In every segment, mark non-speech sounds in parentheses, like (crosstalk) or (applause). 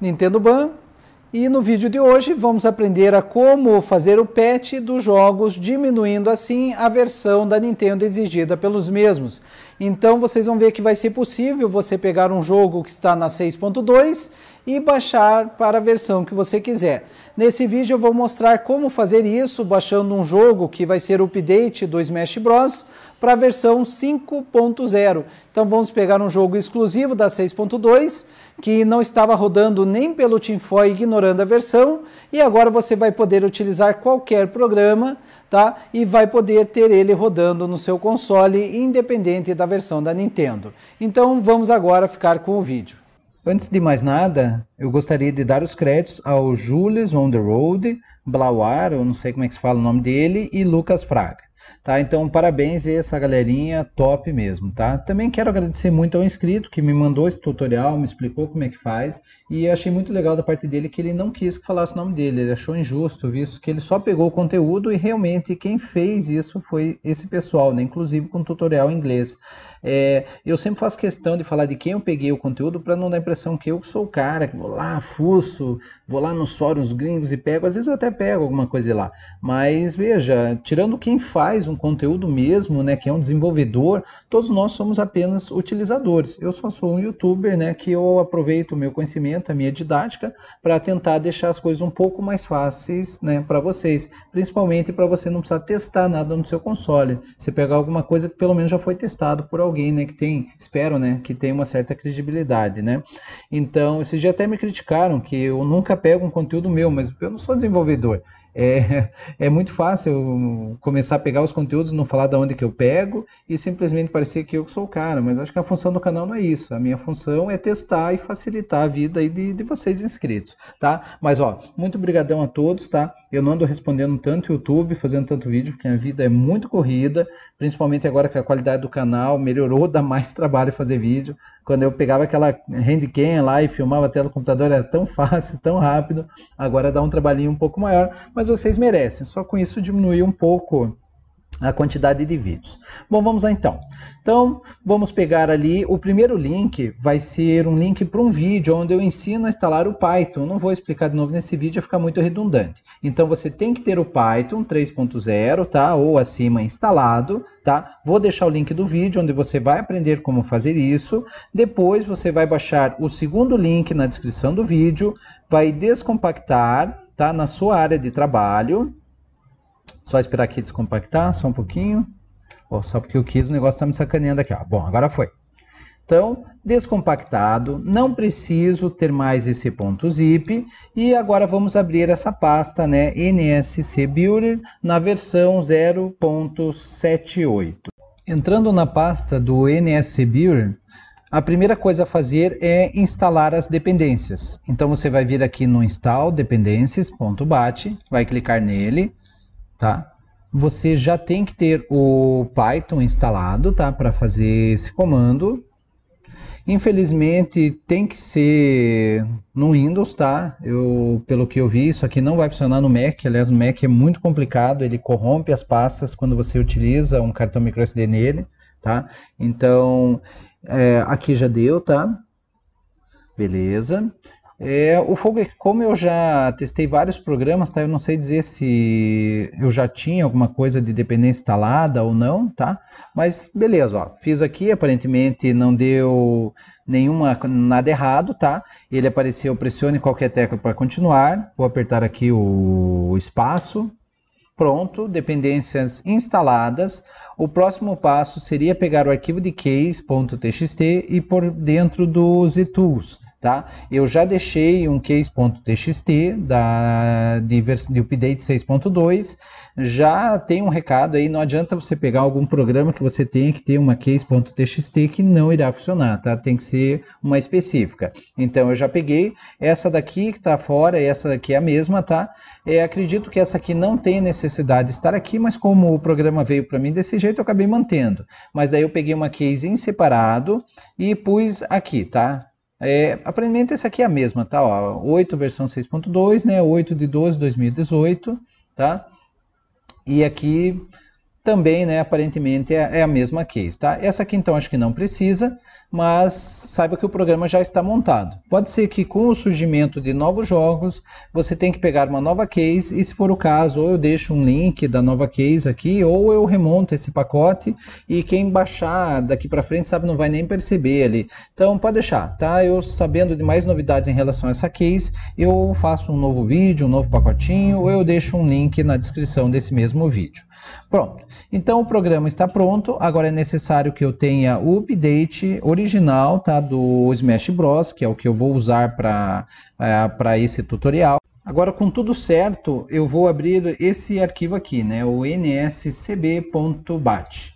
Nintendo Ban. E no vídeo de hoje vamos aprender a como fazer o patch dos jogos, diminuindo assim a versão da Nintendo exigida pelos mesmos. Então vocês vão ver que vai ser possível você pegar um jogo que está na 6.2 e baixar para a versão que você quiser. Nesse vídeo eu vou mostrar como fazer isso baixando um jogo que vai ser update do Smash Bros para a versão 5.0. Então vamos pegar um jogo exclusivo da 6.2 que não estava rodando nem pelo TeamFoy ignorando a versão e agora você vai poder utilizar qualquer programa tá? e vai poder ter ele rodando no seu console independente da versão da Nintendo. Então vamos agora ficar com o vídeo. Antes de mais nada, eu gostaria de dar os créditos ao Jules on the Road, Blauar, eu não sei como é que se fala o nome dele, e Lucas Fraga. Tá, então parabéns a essa galerinha top mesmo, tá? Também quero agradecer muito ao inscrito que me mandou esse tutorial, me explicou como é que faz e achei muito legal da parte dele que ele não quis que falasse o nome dele, ele achou injusto, visto que ele só pegou o conteúdo e realmente quem fez isso foi esse pessoal, né? Inclusive com tutorial em inglês. É, eu sempre faço questão de falar de quem eu peguei o conteúdo para não dar a impressão que eu sou o cara que vou lá, fuço, vou lá nos fóruns gringos e pego. Às vezes eu até pego alguma coisa lá. Mas veja, tirando quem faz um conteúdo mesmo, né, que é um desenvolvedor, todos nós somos apenas utilizadores. Eu só sou um youtuber, né, que eu aproveito o meu conhecimento, a minha didática para tentar deixar as coisas um pouco mais fáceis, né, para vocês, principalmente para você não precisar testar nada no seu console. Você pegar alguma coisa que pelo menos já foi testado por alguém alguém, né, que tem, espero, né, que tem uma certa credibilidade, né? Então, esses já até me criticaram que eu nunca pego um conteúdo meu, mas eu não sou desenvolvedor. É, (laughs) é muito fácil começar a pegar os conteúdos, não falar de onde que eu pego e simplesmente parecer que eu sou o cara, mas acho que a função do canal não é isso. A minha função é testar e facilitar a vida aí de, de vocês inscritos, tá? Mas, ó, muito obrigadão a todos, tá? Eu não ando respondendo tanto YouTube, fazendo tanto vídeo, porque a vida é muito corrida, principalmente agora que a qualidade do canal melhorou, dá mais (laughs) trabalho fazer vídeo. Quando eu pegava aquela handcam lá e filmava a tela do computador, era tão fácil, (laughs) tão rápido. Agora dá um trabalhinho um pouco maior, mas vocês merecem. Só com isso diminuiu um pouco a quantidade de vídeos. Bom, vamos lá então. Então, vamos pegar ali, o primeiro link vai ser um link para um vídeo onde eu ensino a instalar o Python. Não vou explicar de novo nesse vídeo, fica muito redundante. Então, você tem que ter o Python 3.0, tá? Ou acima instalado, tá? Vou deixar o link do vídeo onde você vai aprender como fazer isso. Depois, você vai baixar o segundo link na descrição do vídeo, vai descompactar, tá? Na sua área de trabalho, só esperar aqui descompactar, só um pouquinho. Oh, só porque eu quis, o negócio está me sacaneando aqui. Ó. Bom, agora foi. Então, descompactado, não preciso ter mais esse ponto zip. E agora vamos abrir essa pasta, né, NSC Builder, na versão 0.78. Entrando na pasta do NSC Builder, a primeira coisa a fazer é instalar as dependências. Então, você vai vir aqui no install dependências.bat, vai clicar nele, tá? Você já tem que ter o Python instalado, tá? Para fazer esse comando. Infelizmente tem que ser no Windows, tá? Eu, pelo que eu vi, isso aqui não vai funcionar no Mac. Aliás, no Mac é muito complicado, ele corrompe as pastas quando você utiliza um cartão microSD nele, tá? Então, é, aqui já deu, tá? Beleza. É, o Fogo, como eu já testei vários programas, tá? Eu não sei dizer se eu já tinha alguma coisa de dependência instalada ou não, tá? Mas beleza, ó. Fiz aqui, aparentemente não deu nenhuma nada errado, tá? Ele apareceu, pressione qualquer tecla para continuar. Vou apertar aqui o espaço. Pronto, dependências instaladas. O próximo passo seria pegar o arquivo de case.txt e por dentro do ZTools. Tá? Eu já deixei um case.txt da, de, de update 6.2. Já tem um recado aí, não adianta você pegar algum programa que você tenha que ter uma case.txt que não irá funcionar, tá? Tem que ser uma específica. Então eu já peguei essa daqui que está fora, essa daqui é a mesma, tá? É, acredito que essa aqui não tem necessidade de estar aqui, mas como o programa veio para mim desse jeito, eu acabei mantendo. Mas daí eu peguei uma case em separado e pus aqui, tá? É, aparentemente é essa aqui é a mesma, tá? Ó, 8 versão 6.2, né? 8 de 12 de 2018, tá? E aqui também, né, aparentemente é, é, a mesma case, tá? Essa aqui então acho que não precisa, mas saiba que o programa já está montado. Pode ser que com o surgimento de novos jogos, você tenha que pegar uma nova case e se for o caso, ou eu deixo um link da nova case aqui, ou eu remonto esse pacote e quem baixar daqui para frente, sabe, não vai nem perceber ali. Então pode deixar, tá? Eu sabendo de mais novidades em relação a essa case, eu faço um novo vídeo, um novo pacotinho, ou eu deixo um link na descrição desse mesmo vídeo. Pronto. Então o programa está pronto. Agora é necessário que eu tenha o update original tá, do Smash Bros, que é o que eu vou usar para é, esse tutorial. Agora com tudo certo, eu vou abrir esse arquivo aqui, né, o nscb.bat.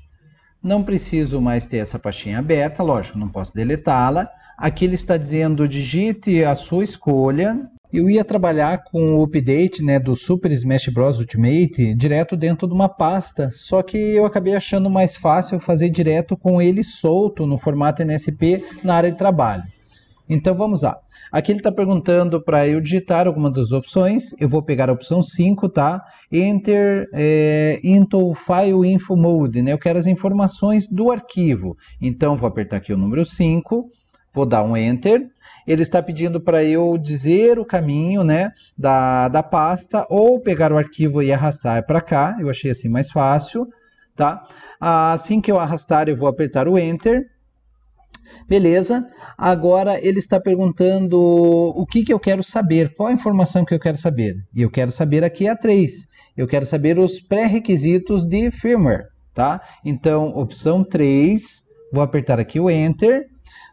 Não preciso mais ter essa pastinha aberta, lógico, não posso deletá-la. Aqui ele está dizendo digite a sua escolha, eu ia trabalhar com o update né, do Super Smash Bros. Ultimate direto dentro de uma pasta, só que eu acabei achando mais fácil fazer direto com ele solto no formato NSP na área de trabalho. Então vamos lá. Aqui ele está perguntando para eu digitar alguma das opções. Eu vou pegar a opção 5, tá? Enter é, into file info mode, né? Eu quero as informações do arquivo. Então vou apertar aqui o número 5, vou dar um enter ele está pedindo para eu dizer o caminho né, da, da pasta ou pegar o arquivo e arrastar para cá. Eu achei assim mais fácil. Tá? Assim que eu arrastar, eu vou apertar o Enter. Beleza, agora ele está perguntando o que, que eu quero saber, qual a informação que eu quero saber. E eu quero saber aqui a 3, eu quero saber os pré-requisitos de firmware, tá? Então, opção 3, vou apertar aqui o Enter,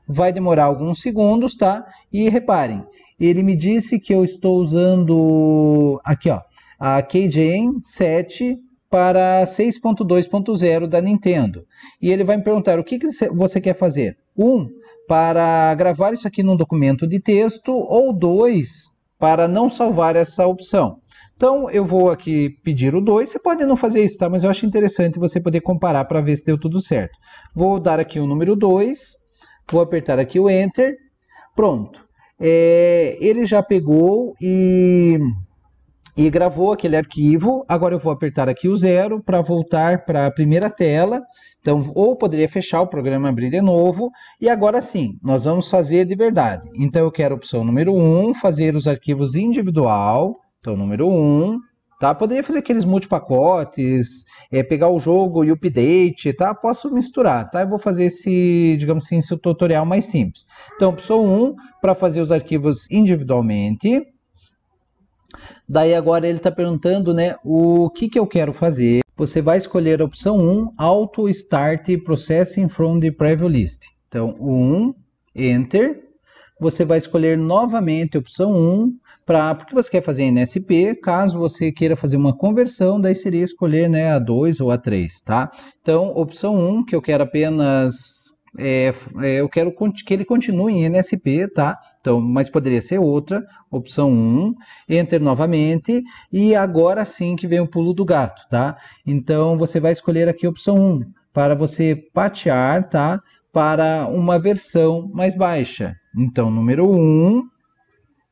vai demorar alguns segundos, tá? E reparem, ele me disse que eu estou usando aqui, ó, a KGN 7 para 6.2.0 da Nintendo. E ele vai me perguntar o que, que você quer fazer. Um, para gravar isso aqui num documento de texto, ou dois, para não salvar essa opção. Então eu vou aqui pedir o 2, você pode não fazer isso, tá? Mas eu acho interessante você poder comparar para ver se deu tudo certo. Vou dar aqui o número 2 Vou apertar aqui o Enter. Pronto. É, ele já pegou e, e gravou aquele arquivo. Agora eu vou apertar aqui o zero para voltar para a primeira tela. Então, ou poderia fechar o programa e abrir de novo. E agora sim, nós vamos fazer de verdade. Então, eu quero a opção número 1, um, fazer os arquivos individual. Então, número 1. Um, tá? Poderia fazer aqueles multipacotes, é, pegar o jogo e update, tá? Posso misturar, tá? Eu vou fazer esse, digamos assim, esse tutorial mais simples. Então, opção 1 para fazer os arquivos individualmente. Daí agora ele está perguntando, né, o que que eu quero fazer? Você vai escolher a opção 1, Auto Start Processing from the Preview List. Então, o 1, Enter. Você vai escolher novamente a opção 1, para porque você quer fazer NSP, caso você queira fazer uma conversão, daí seria escolher né, a 2 ou a 3, tá? Então, opção 1, um, que eu quero apenas é, é, eu quero que ele continue em NSP, tá? Então, mas poderia ser outra, opção 1, enter novamente, e agora sim que vem o pulo do gato, tá? Então, você vai escolher aqui a opção 1, para você patear, tá? Para uma versão mais baixa. Então, número 1,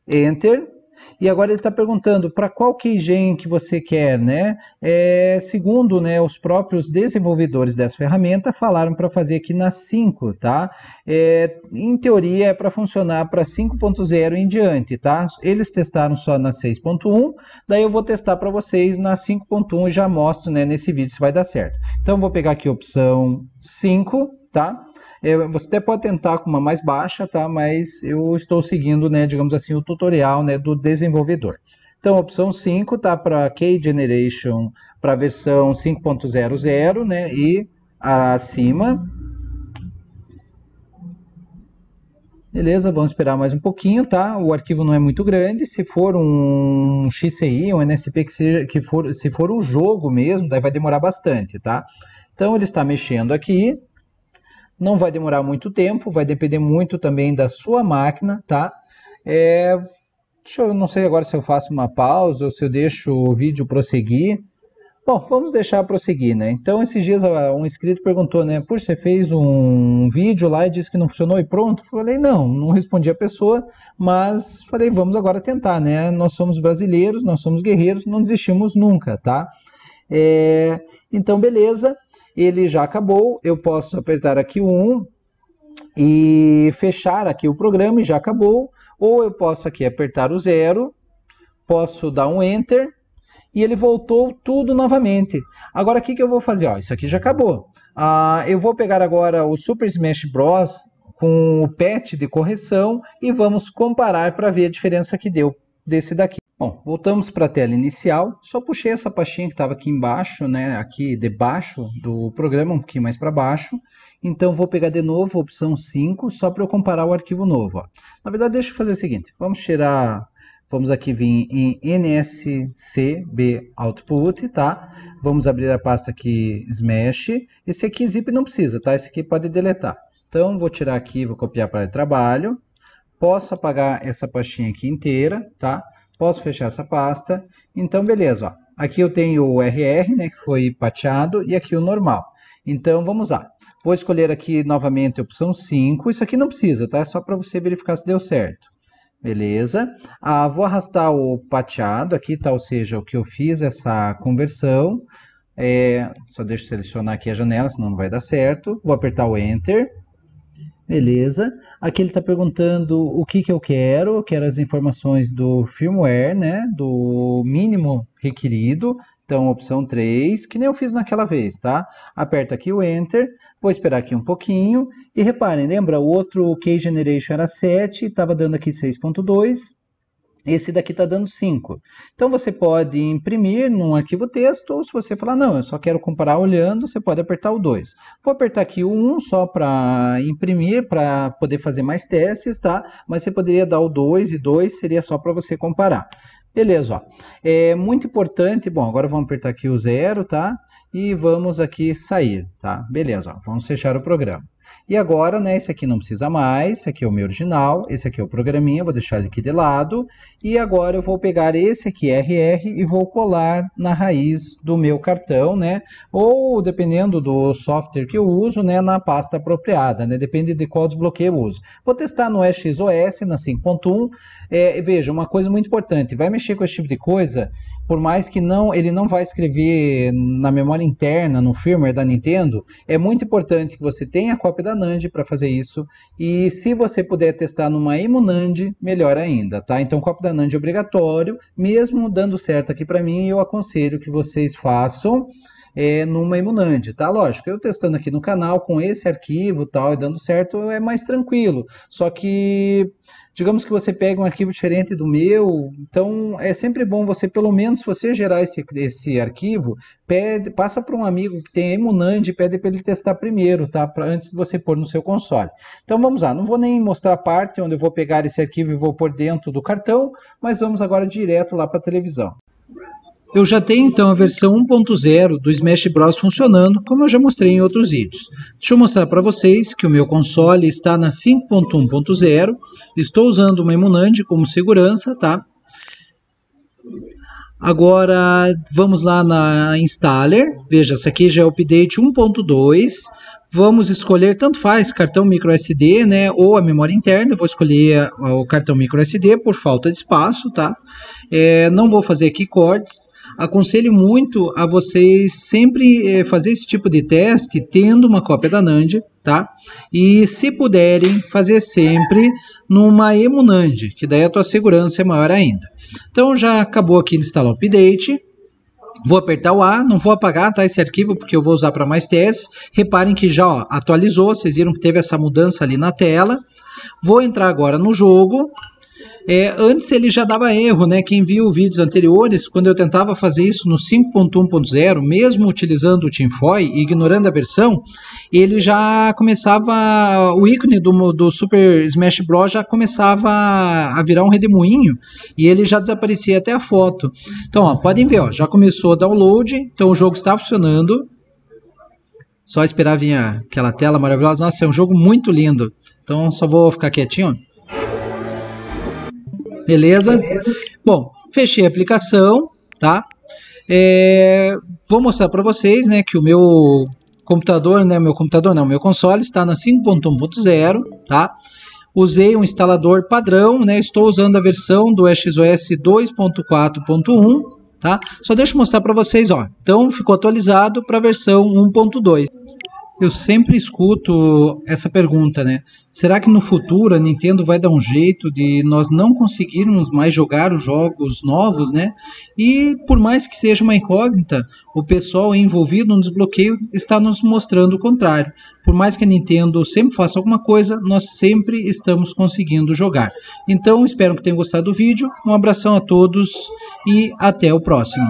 enter, e agora ele está perguntando para qual keygen que você quer, né? É, segundo, né, os próprios desenvolvedores dessa ferramenta falaram para fazer aqui na 5, tá? É, em teoria é para funcionar para 5.0 em diante, tá? Eles testaram só na 6.1, daí eu vou testar para vocês na 5.1 e já mostro, né, nesse vídeo se vai dar certo. Então vou pegar aqui a opção 5, tá? É, você até pode tentar com uma mais baixa, tá? Mas eu estou seguindo, né, digamos assim, o tutorial né, do desenvolvedor. Então, opção 5 tá para Key Generation para versão 5.00, né? E acima. Beleza, vamos esperar mais um pouquinho, tá? O arquivo não é muito grande. Se for um XCI, um NSP que, seja, que for, se for um jogo mesmo, daí vai demorar bastante, tá? Então ele está mexendo aqui, não vai demorar muito tempo, vai depender muito também da sua máquina, tá? É, deixa eu não sei agora se eu faço uma pausa ou se eu deixo o vídeo prosseguir. Bom, vamos deixar prosseguir, né? Então, esses dias um inscrito perguntou, né? Puxa, você fez um vídeo lá e disse que não funcionou e pronto? Falei, não, não respondi a pessoa, mas falei, vamos agora tentar, né? Nós somos brasileiros, nós somos guerreiros, não desistimos nunca, tá? É, então, beleza ele já acabou. Eu posso apertar aqui o 1 e fechar aqui o programa e já acabou. Ou eu posso aqui apertar o zero, posso dar um Enter e ele voltou tudo novamente. Agora o que, que eu vou fazer? Ó, isso aqui já acabou. Ah, eu vou pegar agora o Super Smash Bros com o patch de correção e vamos comparar para ver a diferença que deu desse daqui. Bom, voltamos para a tela inicial. Só puxei essa pastinha que estava aqui embaixo, né, aqui debaixo do programa, um pouquinho mais para baixo. Então vou pegar de novo a opção 5, só para eu comparar o arquivo novo. Ó. Na verdade, deixa eu fazer o seguinte, vamos tirar, vamos aqui vir em nscb output, tá? Vamos abrir a pasta aqui smash. Esse aqui zip não precisa, tá? Esse aqui pode deletar. Então vou tirar aqui, vou copiar para trabalho. Posso apagar essa pastinha aqui inteira, tá? Posso fechar essa pasta. Então, beleza, ó. Aqui eu tenho o RR, né, que foi pateado, e aqui o normal. Então, vamos lá. Vou escolher aqui novamente a opção 5. Isso aqui não precisa, tá? É só para você verificar se deu certo. Beleza. Ah, vou arrastar o pateado aqui, tá? Ou seja, o que eu fiz essa conversão. É, só deixa eu selecionar aqui a janela, senão não vai dar certo. Vou apertar o Enter. Beleza. Aqui ele está perguntando o que, que eu quero. Eu quero as informações do firmware, né? Do mínimo requerido. Então, opção 3, que nem eu fiz naquela vez, tá? Aperta aqui o Enter, vou esperar aqui um pouquinho. E reparem, lembra, o outro Key Generation era 7, estava dando aqui 6.2. Esse daqui está dando 5. Então você pode imprimir num arquivo texto, ou se você falar, não, eu só quero comparar olhando, você pode apertar o 2. Vou apertar aqui o 1 um só para imprimir, para poder fazer mais testes, tá? Mas você poderia dar o 2 e 2 seria só para você comparar. Beleza, ó. É muito importante, bom, agora vamos apertar aqui o zero, tá? E vamos aqui sair, tá? Beleza, ó. vamos fechar o programa. E agora, né, esse aqui não precisa mais, esse aqui é o meu original, esse aqui é o programinha, vou deixar ele aqui de lado. E agora eu vou pegar esse aqui, RR, e vou colar na raiz do meu cartão, né? Ou, dependendo do software que eu uso, né, na pasta apropriada, né? Depende de qual desbloqueio eu uso. Vou testar no EXOS, na 5.1. É, veja, uma coisa muito importante, vai mexer com esse tipo de coisa, por mais que não ele não vai escrever na memória interna, no firmware da Nintendo, é muito importante que você tenha a cópia da NAND para fazer isso. E se você puder testar numa Nand, melhor ainda, tá? Então, cópia da NAND é obrigatório, mesmo dando certo aqui para mim, eu aconselho que vocês façam é, numa Imunand, tá? Lógico, eu testando aqui no canal com esse arquivo tal e dando certo é mais tranquilo. Só que digamos que você pega um arquivo diferente do meu, então é sempre bom você, pelo menos, se você gerar esse, esse arquivo, pede, passa para um amigo que tem Emunand e pede para ele testar primeiro, tá? Pra, antes de você pôr no seu console. Então vamos lá, não vou nem mostrar a parte onde eu vou pegar esse arquivo e vou pôr dentro do cartão, mas vamos agora direto lá para a televisão. Eu já tenho então a versão 1.0 do Smash Bros funcionando, como eu já mostrei em outros vídeos. Deixa eu mostrar para vocês que o meu console está na 5.1.0, estou usando uma Emunand como segurança, tá? Agora vamos lá na Installer, veja, essa aqui já é update 1.2, vamos escolher, tanto faz, cartão micro SD, né, ou a memória interna, eu vou escolher o cartão micro SD por falta de espaço, tá? É, não vou fazer aqui cortes, Aconselho muito a vocês sempre é, fazer esse tipo de teste tendo uma cópia da NAND, tá? E se puderem, fazer sempre numa EmuNAND, que daí a tua segurança é maior ainda. Então já acabou aqui de instalar o update. Vou apertar o A, não vou apagar tá, esse arquivo porque eu vou usar para mais testes. Reparem que já ó, atualizou, vocês viram que teve essa mudança ali na tela. Vou entrar agora no jogo, é, antes ele já dava erro, né? Quem viu vídeos anteriores, quando eu tentava fazer isso no 5.1.0, mesmo utilizando o TeamFoy ignorando a versão, ele já começava, o ícone do, do Super Smash Bros. já começava a virar um redemoinho e ele já desaparecia até a foto. Então, ó, podem ver, ó, já começou o download, então o jogo está funcionando. Só esperar vir aquela tela maravilhosa. Nossa, é um jogo muito lindo. Então, só vou ficar quietinho. Beleza? Beleza? Bom, fechei a aplicação, tá? É, vou mostrar para vocês, né, que o meu computador, né, meu computador não, meu console está na 5.1.0, tá? Usei um instalador padrão, né? Estou usando a versão do XOS 2.4.1, tá? Só deixa eu mostrar para vocês, ó. Então ficou atualizado para a versão 1.2 eu sempre escuto essa pergunta, né? Será que no futuro a Nintendo vai dar um jeito de nós não conseguirmos mais jogar os jogos novos, né? E por mais que seja uma incógnita, o pessoal envolvido no desbloqueio está nos mostrando o contrário. Por mais que a Nintendo sempre faça alguma coisa, nós sempre estamos conseguindo jogar. Então, espero que tenham gostado do vídeo. Um abração a todos e até o próximo.